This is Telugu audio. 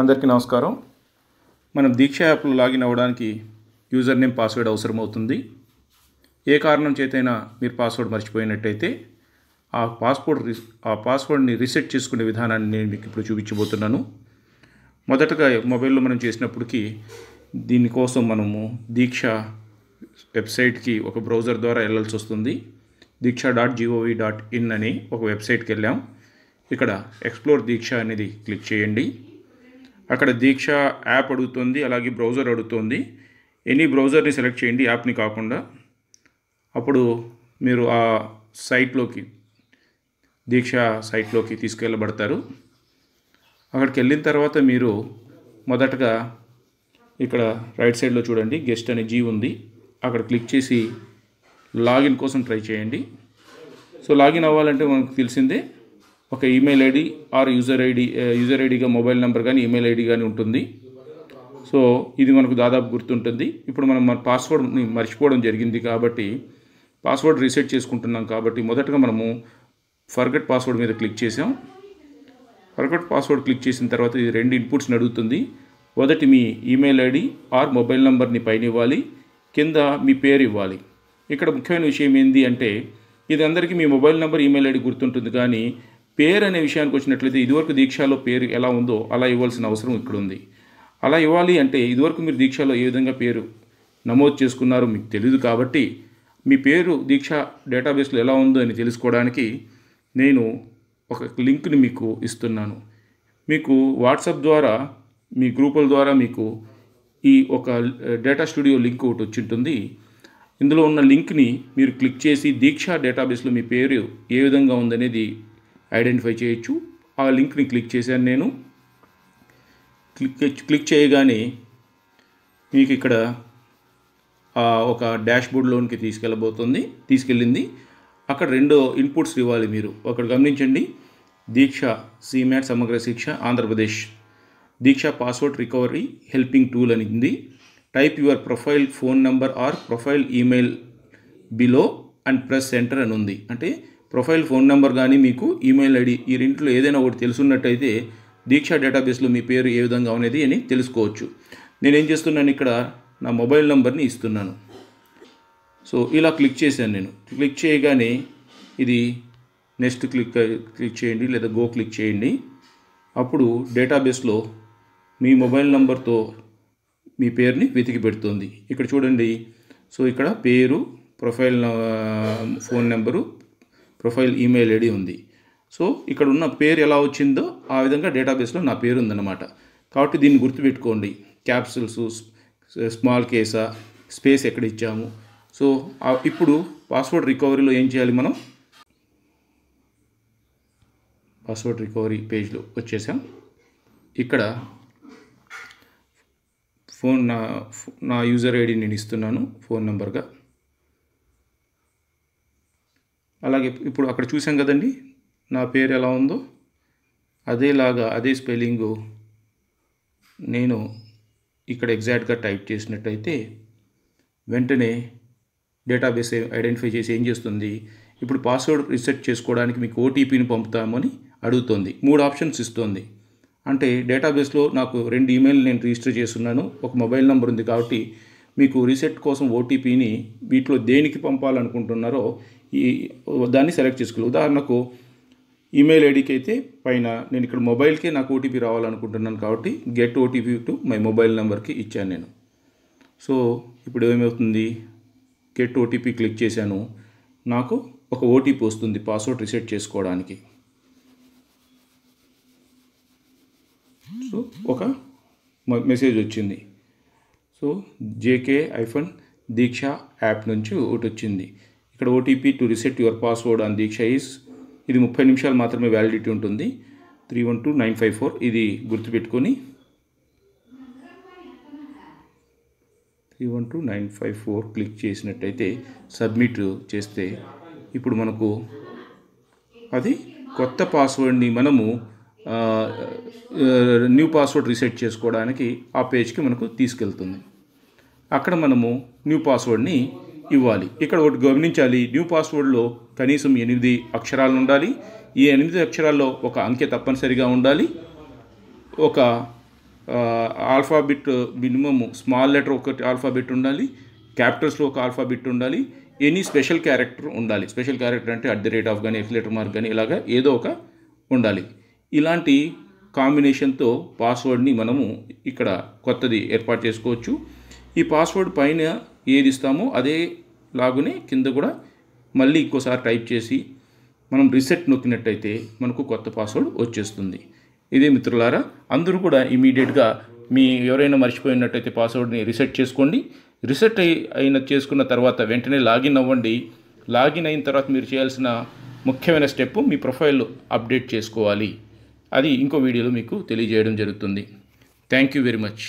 అందరికీ నమస్కారం మనం దీక్ష యాప్లో లాగిన్ అవ్వడానికి యూజర్ నేమ్ పాస్వర్డ్ అవసరం అవుతుంది ఏ కారణం చేతైనా మీరు పాస్వర్డ్ మర్చిపోయినట్టయితే ఆ పాస్పోర్ట్ ఆ పాస్వర్డ్ని రీసెట్ చేసుకునే విధానాన్ని నేను మీకు ఇప్పుడు చూపించబోతున్నాను మొదటగా మొబైల్లో మనం చేసినప్పటికీ దీనికోసం మనము దీక్ష వెబ్సైట్కి ఒక బ్రౌజర్ ద్వారా వెళ్ళాల్సి వస్తుంది Diksha dot gov dot in అని ఒక వెబ్సైట్కి వెళ్ళాం ఇక్కడ ఎక్స్ప్లోర్ దీక్ష అనేది క్లిక్ చేయండి అక్కడ దీక్ష యాప్ అడుగుతుంది అలాగే బ్రౌజర్ అడుగుతుంది ఎనీ బ్రౌజర్ని సెలెక్ట్ చేయండి యాప్ని కాకుండా అప్పుడు మీరు ఆ సైట్లోకి దీక్ష సైట్లోకి తీసుకెళ్ళబడతారు అక్కడికి వెళ్ళిన తర్వాత మీరు మొదటగా ఇక్కడ రైట్ సైడ్లో చూడండి గెస్ట్ అనే జీ ఉంది అక్కడ క్లిక్ చేసి లాగిన్ కోసం ట్రై చేయండి సో లాగిన్ అవ్వాలంటే మనకు తెలిసిందే ఒక email ID or user ID user ఐడిగా మొబైల్ నెంబర్ కానీ ఈమెయిల్ ఐడి కానీ ఉంటుంది సో ఇది మనకు దాదాపు గుర్తుంటుంది ఇప్పుడు మనం మన పాస్వర్డ్ని మర్చిపోవడం జరిగింది కాబట్టి పాస్వర్డ్ రీసెట్ చేసుకుంటున్నాం కాబట్టి మొదటగా మనము ఫర్గట్ పాస్వర్డ్ మీద క్లిక్ చేసాం ఫర్గట్ పాస్వర్డ్ క్లిక్ చేసిన తర్వాత ఇది రెండు ఇన్పుట్స్ని అడుగుతుంది మొదటి మీ ఈమెయిల్ ఐడి ఆర్ మొబైల్ నెంబర్ని పైన ఇవ్వాలి కింద మీ పేరు ఇవ్వాలి ఇక్కడ ముఖ్యమైన విషయం ఏంటి అంటే ఇది అందరికీ మీ మొబైల్ నెంబర్ ఈమెయిల్ ఐడి గుర్తుంటుంది కానీ పేరు అనే విషయానికి వచ్చినట్లయితే ఇదివరకు దీక్షలో పేరు ఎలా ఉందో అలా ఇవ్వాల్సిన అవసరం ఇక్కడ ఉంది అలా ఇవ్వాలి అంటే ఇదివరకు మీరు దీక్షలో ఏ విధంగా పేరు నమోదు చేసుకున్నారో మీకు తెలియదు కాబట్టి మీ పేరు దీక్ష డేటాబేస్లో ఎలా ఉందో అని తెలుసుకోవడానికి నేను ఒక లింక్ని మీకు ఇస్తున్నాను మీకు వాట్సాప్ ద్వారా మీ గ్రూపుల ద్వారా మీకు ఈ ఒక డేటా స్టూడియో లింక్ ఒకటి వచ్చింటుంది ఇందులో ఉన్న లింక్ని మీరు క్లిక్ చేసి దీక్ష డేటాబేస్లో మీ పేరు ఏ విధంగా ఉందనేది ఐడెంటిఫై చేయొచ్చు ఆ లింక్ని క్లిక్ చేశాను నేను క్లిక్ క్లిక్ చేయగానే మీకు ఇక్కడ ఒక డాష్బోర్డ్లోనికి తీసుకెళ్ళబోతుంది తీసుకెళ్ళింది అక్కడ రెండో ఇన్పుట్స్ ఇవ్వాలి మీరు అక్కడ గమనించండి దీక్ష సిమ్యాట్ Samagra Shiksha Andhra Pradesh Diksha password recovery helping tool అని ఉంది type your profile phone number or profile email below and press enter అని ఉంది అంటే ప్రొఫైల్ ఫోన్ నెంబర్ కానీ మీకు ఈమెయిల్ ఐడి ఈ రెంట్లో ఏదైనా ఒకటి తెలుసున్నట్టయితే దీక్ష డేటాబేస్లో మీ పేరు ఏ విధంగా ఉన్నది అని తెలుసుకోవచ్చు నేనేం చేస్తున్నాను ఇక్కడ నా మొబైల్ నెంబర్ని ఇస్తున్నాను సో ఇలా క్లిక్ చేశాను నేను క్లిక్ చేయగానే ఇది నెక్స్ట్ క్లిక్ క్లిక్ చేయండి లేదా గో క్లిక్ చేయండి అప్పుడు డేటాబేస్లో మీ మొబైల్ నెంబర్తో మీ పేరుని వెతికి పెడుతుంది ఇక్కడ చూడండి సో ఇక్కడ పేరు profile phone number profile email ID ఉంది సో ఇక్కడ ఉన్న పేరు ఎలా వచ్చిందో ఆ విధంగా డేటాబేస్లో నా పేరు ఉందన్నమాట కాబట్టి దీన్ని గుర్తుపెట్టుకోండి క్యాప్సుల్స్ స్మాల్ కేసా స్పేస్ ఎక్కడ ఇచ్చాము సో ఇప్పుడు పాస్వర్డ్ రికవరీలో ఏం చేయాలి మనం పాస్వర్డ్ రికవరీ పేజ్లో వచ్చేసాం ఇక్కడ ఫోన్ నా నా యూజర్ ఐడి నేను ఇస్తున్నాను ఫోన్ నెంబర్గా అలాగే ఇప్పుడు అక్కడ చూసాం కదండి నా పేరు ఎలా ఉందో అదేలాగా అదే స్పెల్లింగు నేను ఇక్కడ ఎగ్జాక్ట్గా టైప్ చేసినట్టయితే వెంటనే డేటాబేస్ ఐడెంటిఫై చేసి ఏం చేస్తుంది ఇప్పుడు పాస్వర్డ్ రీసెట్ చేసుకోవడానికి మీకు ఓటీపీని పంపుతామని అడుగుతోంది మూడు ఆప్షన్స్ ఇస్తోంది అంటే డేటాబేస్లో నాకు రెండు ఈమెయిల్ నేను రిజిస్టర్ చేస్తున్నాను ఒక మొబైల్ నెంబర్ ఉంది కాబట్టి మీకు రీసెట్ కోసం ఓటీపీని వీటిలో దేనికి పంపాలనుకుంటున్నారో ఈ దాన్ని సెలెక్ట్ చేసుకోవాలి ఉదాహరణకు ఈమెయిల్ ఐడికి అయితే పైన నేను ఇక్కడ మొబైల్కి నాకు ఓటీపీ రావాలనుకుంటున్నాను కాబట్టి get OTP to my mobile నెంబర్కి ఇచ్చాను నేను సో ఇప్పుడు ఏమవుతుంది గెట్ ఓటీపీ క్లిక్ చేశాను నాకు ఒక ఓటీపీ వస్తుంది పాస్వర్డ్ రీసెట్ చేసుకోవడానికి సో ఒక మెసేజ్ వచ్చింది so JK hyphen Diksha app నుంచి ఒకటి వచ్చింది ఇక్కడ OTP to reset your password అని దీక్ష ఇస్ ఇది ముప్పై నిమిషాలు మాత్రమే వ్యాలిడిటీ ఉంటుంది three one two nine five four ఇది గుర్తుపెట్టుకొని three one two nine five four click చేసినట్టయితే సబ్మిట్ చేస్తే ఇప్పుడు మనకు అది కొత్త పాస్వర్డ్ని మనము న్యూ పాస్వర్డ్ రీసెట్ చేసుకోవడానికి ఆ పేజ్కి మనకు తీసుకెళ్తుంది అక్కడ మనము న్యూ పాస్వర్డ్ని ఇవ్వాలి ఇక్కడ ఒకటి గమనించాలి న్యూ పాస్వర్డ్లో కనీసం ఎనిమిది అక్షరాలు ఉండాలి ఈ ఎనిమిది అక్షరాల్లో ఒక అంకె తప్పనిసరిగా ఉండాలి ఒక ఆల్ఫాబెట్ మినిమమ్ స్మాల్ లెటర్ ఒకటి ఆల్ఫాబెట్ ఉండాలి క్యాపిటల్స్లో ఒక ఆల్ఫాబెట్ ఉండాలి ఎనీ స్పెషల్ క్యారెక్టర్ ఉండాలి స్పెషల్ క్యారెక్టర్ అంటే అట్ ది రేట్ ఆఫ్ కానీ ఎఫ్ లెటర్ మార్క్ కానీ ఇలాగా ఏదో ఒక ఉండాలి ఇలాంటి కాంబినేషన్తో పాస్వర్డ్ని మనము ఇక్కడ కొత్తది ఏర్పాటు చేసుకోవచ్చు ఈ పాస్వర్డ్ పైన ఏది ఇస్తామో అదే లాగునే కింద కూడా మళ్ళీ ఇంకోసారి టైప్ చేసి మనం రీసెట్ నొక్కినట్టయితే మనకు కొత్త పాస్వర్డ్ వచ్చేస్తుంది ఇదే మిత్రులారా అందరూ కూడా ఇమీడియట్గా మీ ఎవరైనా మర్చిపోయినట్టయితే పాస్వర్డ్ని రీసెట్ చేసుకోండి రీసెట్ అయిన చేసుకున్న తర్వాత వెంటనే లాగిన్ అవ్వండి లాగిన్ అయిన తర్వాత మీరు చేయాల్సిన ముఖ్యమైన స్టెప్ మీ ప్రొఫైల్ అప్డేట్ చేసుకోవాలి అది ఇంకో వీడియోలో మీకు తెలియజేయడం జరుగుతుంది థ్యాంక్ యూ వెరీ మచ్